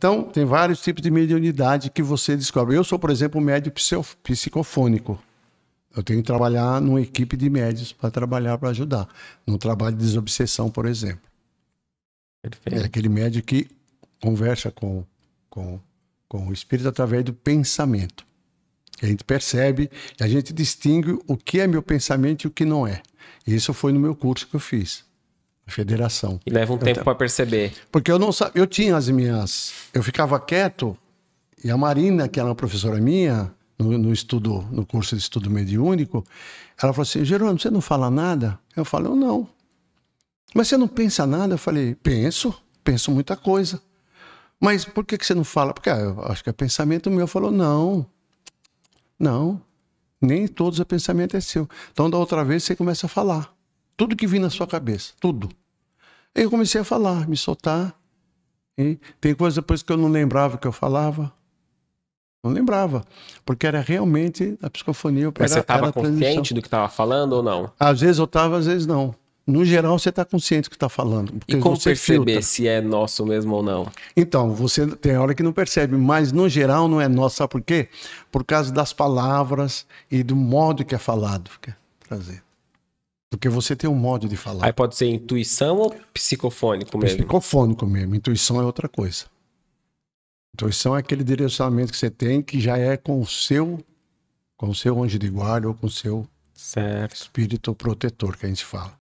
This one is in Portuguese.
Então, tem vários tipos de mediunidade que você descobre. Eu sou, por exemplo, médio psicofônico. Eu tenho que trabalhar numa equipe de médios para trabalhar, para ajudar. Num trabalho de desobsessão, por exemplo. Perfeito. É aquele médio que conversa com, com, com o espírito através do pensamento. A gente percebe, a gente distingue o que é meu pensamento e o que não é. Isso foi no meu curso que eu fiz federação. E leva um eu tempo para perceber. Porque eu não sabia, eu tinha as minhas, eu ficava quieto e a Marina, que era uma professora minha no, no estudo, no curso de estudo mediúnico, ela falou assim: Jerônimo, você não fala nada? Eu falo: eu não. Mas você não pensa nada? Eu falei: penso, penso muita coisa. Mas por que, que você não fala? Porque ah, eu acho que é pensamento meu. Falou: não, não, nem todos o pensamento é seu. Então, da outra vez, você começa a falar. Tudo que vem na sua cabeça, tudo. Aí eu comecei a falar, me soltar. Hein? Tem coisas depois que eu não lembrava que eu falava. Não lembrava, porque era realmente a psicofonia. Mas você estava consciente do que estava falando ou não? Às vezes eu estava, às vezes não. No geral, você está consciente do que está falando. E como perceber filtra. se é nosso mesmo ou não? Então, você tem hora que não percebe, mas no geral não é nosso. Sabe por quê? Por causa das palavras e do modo que é falado. Que é porque você tem um modo de falar. Aí pode ser intuição ou psicofônico mesmo? Psicofônico mesmo. Intuição é outra coisa. Intuição é aquele direcionamento que você tem que já é com o seu, com o seu anjo de guarda ou com o seu certo. espírito protetor que a gente fala.